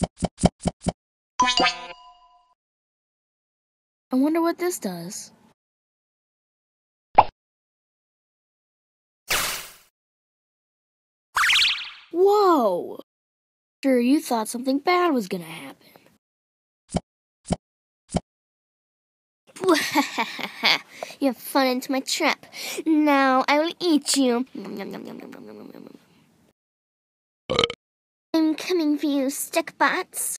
I wonder what this does. Whoa! Sure, you thought something bad was gonna happen. you have fun into my trap. Now I will eat you. I'm coming for you, stickbots.